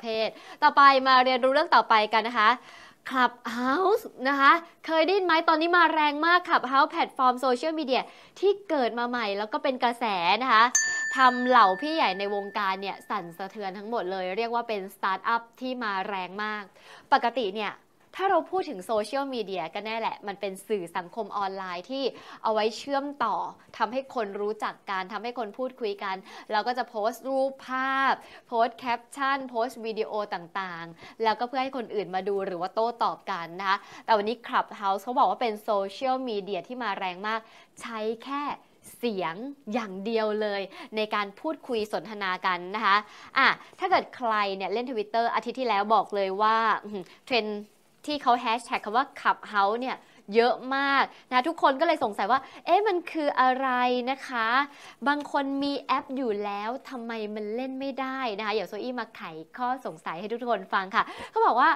เพศต่อไปมาเรียนรู้เรื่องต่อไปกันนะคะคลับเฮาส์นะคะ เคยได้ยินไหมตอนนี้มาแรงมากคลับเฮาส์แพลตฟอร์มโซเชียลมีเดียที่เกิดมาใหม่แล้วก็เป็นกระแสนะคะทำเหล่าพี่ใหญ่ในวงการเนี่ยสั่นสะเทือนทั้งหมดเลย เรียกว่าเป็นสตาร์ทอัพที่มาแรงมาก ปกติเนี่ยถ้าเราพูดถึงโซเชียลมีเดียก็แน่แหละ มันเป็นสื่อสังคมออนไลน์ที่เอาไว้เชื่อมต่อ ทำให้คนรู้จักกันทำให้คนพูดคุยกัน เราก็จะโพสต์รูปภาพ โพสต์แคปชั่น โพสต์วิดีโอต่าง ๆ แล้วก็เพื่อให้คนอื่นมาดูหรือว่าโต้ตอบกันนะคะ แต่วันนี้ Clubhouse เขาบอกว่าเป็นโซเชียลมีเดียที่มาแรงมาก ใช้แค่เสียงอย่างเดียวเลยในการพูดคุยสนทนากันนะคะอ่ะถ้าเกิดใครเนี่ยเล่นทวิตเตอร์อาทิตย์ที่แล้วบอกเลยว่าเทรนที่เขาแฮชแท็กคำว่าขับเฮาเนี่ยเยอะมากนะทุกคนก็เลยสงสัยว่า เอ๊ะมันคืออะไรนะคะ บางคนมีแอปอยู่แล้วทำไมมันเล่นไม่ได้นะคะเดี๋ยวโซอี้มาไขข้อสงสัยให้ทุกคนฟังค่ะเขาบอกว่า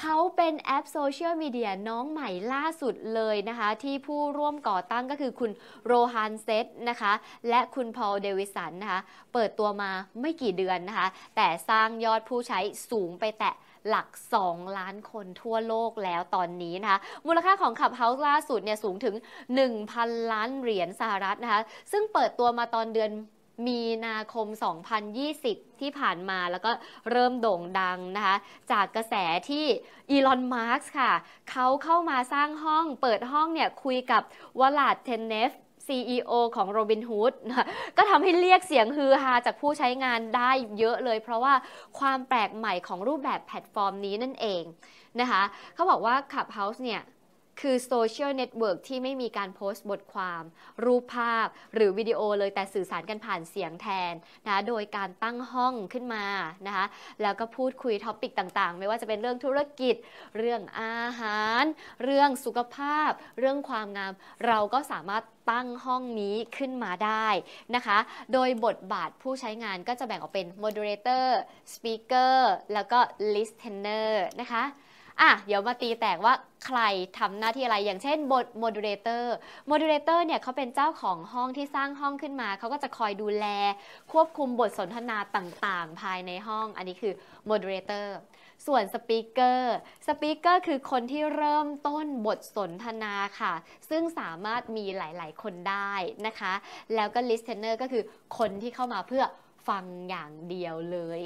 เขาเป็นแอปโซเชียลมีเดียน้องใหม่ล่าสุดเลยนะคะ ที่ผู้ร่วมก่อตั้งก็คือคุณโรฮันเซตนะคะ และคุณพอลเดวิสันนะคะ เปิดตัวมาไม่กี่เดือนนะคะ แต่สร้างยอดผู้ใช้สูงไปแตะหลัก 2 ล้านคนทั่วโลกแล้วตอนนี้นะคะมูลค่าของขับเฮาส์ล่าสุดเนี่ยสูงถึง 1,000 ล้านเหรียญสหรัฐนะคะ ซึ่งเปิดตัวมาตอนเดือนมีนาคม 2020 ที่ผ่านมาแล้วก็เริ่มโด่งดังนะคะจากกระแสที่อีลอนมาร์์ค่ะเขาเข้ามาสร้างห้องเปิดห้องเนี่ยคุยกับวลาดเทนเนฟ CEO ของ Robinhood ก็ทำให้เรียกเสียงฮือฮาจากผู้ใช้งานได้เยอะเลย เพราะว่าความแปลกใหม่ของรูปแบบแพลตฟอร์มนี้นั่นเองนะคะเขาบอกว่า Clubhouse เนี่ยคือโซเชียลเน็ตเวิร์กที่ไม่มีการโพสต์บทความ รูปภาพหรือวิดีโอเลยแต่สื่อสารกันผ่านเสียงแทนนะโดยการตั้งห้องขึ้นมานะคะแล้วก็พูดคุยท็อปิกต่างๆ ไม่ว่าจะเป็นเรื่องธุรกิจ เรื่องอาหาร เรื่องสุขภาพ เรื่องความงาม เราก็สามารถตั้งห้องนี้ขึ้นมาได้นะคะ โดยบทบาทผู้ใช้งานก็จะแบ่งออกเป็น moderator speaker แล้วก็ listener นะคะอ่ะเดี๋ยวมาตีแตกว่าใครทำหน้าที่อะไร อย่างเช่นโมดูเลเตอร์โมดูเลเตอร์เนี่ยเขาเป็นเจ้าของห้องที่สร้างห้องขึ้นมา เขาก็จะคอยดูแลควบคุมบทสนทนาต่างๆ ภายในห้องอันนี้คือโมดูเลเตอร์ส่วนสปีกเกอร์สปีกเกอร์คือคนที่เริ่มต้นบทสนทนาค่ะ ซึ่งสามารถมีหลายๆ คนได้นะคะ แล้วก็ลิสเทนเนอร์ก็คือคนที่เข้ามาเพื่อฟังอย่างเดียวเลย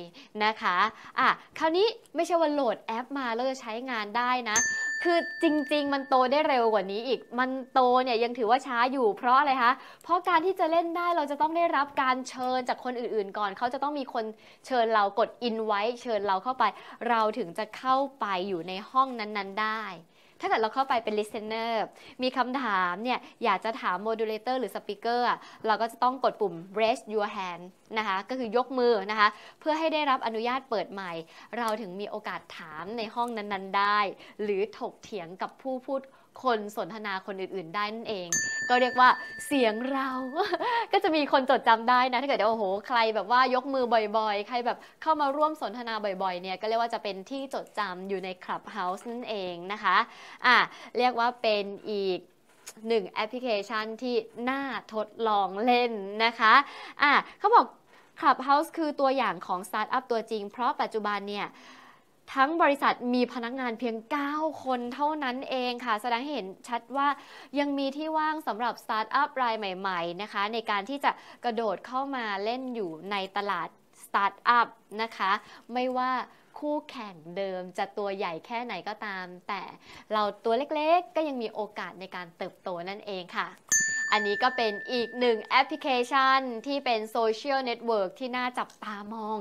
นะคะอ่ะคราวนี้ไม่ใช่ว่าโหลดแอปมา แล้วจะใช้งานได้นะ คือจริงๆ มันโตได้เร็วกว่านี้อีก มันโตเนี่ยยังถือว่าช้าอยู่เพราะอะไรคะ เพราะการที่จะเล่นได้เราจะต้องได้รับการเชิญจากคนอื่นๆก่อน เขาจะต้องมีคนเชิญเรากดอินไว้เชิญเราเข้าไป เราถึงจะเข้าไปอยู่ในห้องนั้น ๆได้ถ้าเกิดเราเข้าไปเป็น listener มีคำถามเนี่ยอยากจะถาม m o d u l a t o r หรือ speaker เราก็จะต้องกดปุ่ม raise your hand นะคะก็คือยกมือนะคะเพื่อให้ได้รับอนุญาตเปิดใหม่ เราถึงมีโอกาสถามในห้องนั้นๆได้ หรือถกเถียงกับผู้พูดคนสนทนาคนอื่น ๆ ได้นั่นเอง ก็เรียกว่าเสียงเรา ก็จะมีคนจดจำได้นะ ถ้าเกิดาโอ้โห ใครแบบว่ายกมือบ่อยๆ ใครแบบเข้ามาร่วมสนทนาบ่อยๆเนี่ยก็เรียกว่าจะเป็นที่จดจำอยู่ในคลับเฮาส์นั่นเองนะคะอ่ะเรียกว่าเป็นอีกหนึ่งแอปพลิเคชันที่น่าทดลองเล่นนะคะอ่ะเขาบอก Clubhouse คือตัวอย่างของสตาร์ทอัพตัวจริงเพราะปัจจุบันเนี่ยทั้งบริษัทมีพนักงานเพียง 9 คนเท่านั้นเองค่ะแสดงให้เห็นชัดว่ายังมีที่ว่างสำหรับสตาร์ทอัพรายใหม่ ๆนะคะ ในการที่จะกระโดดเข้ามาเล่นอยู่ในตลาดสตาร์ทอัพนะคะไม่ว่าคู่แข่งเดิมจะตัวใหญ่แค่ไหนก็ตาม แต่เราตัวเล็กๆก็ยังมีโอกาสในการเติบโตนั่นเองค่ะ อันนี้ก็เป็นอีกหนึ่งแอปพลิเคชัน ที่เป็นโซเชียลเน็ตเวิร์กที่น่าจับตามอง